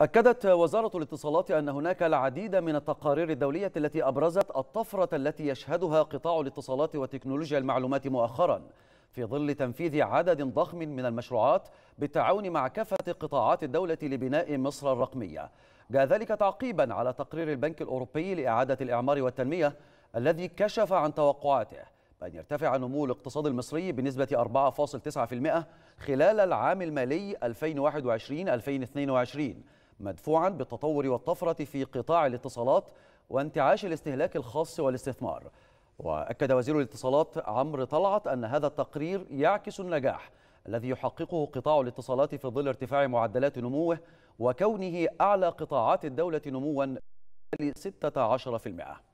أكدت وزارة الاتصالات أن هناك العديد من التقارير الدولية التي أبرزت الطفرة التي يشهدها قطاع الاتصالات وتكنولوجيا المعلومات مؤخرا في ظل تنفيذ عدد ضخم من المشروعات بالتعاون مع كافة قطاعات الدولة لبناء مصر الرقمية جاء ذلك تعقيبا على تقرير البنك الأوروبي لإعادة الإعمار والتنمية الذي كشف عن توقعاته بأن يرتفع نمو الاقتصاد المصري بنسبة 4.9% خلال العام المالي 2021-2022 مدفوعا بالتطور والطفرة في قطاع الاتصالات وانتعاش الاستهلاك الخاص والاستثمار وأكد وزير الاتصالات عمرو طلعت أن هذا التقرير يعكس النجاح الذي يحققه قطاع الاتصالات في ظل ارتفاع معدلات نموه وكونه أعلى قطاعات الدولة نموا 16%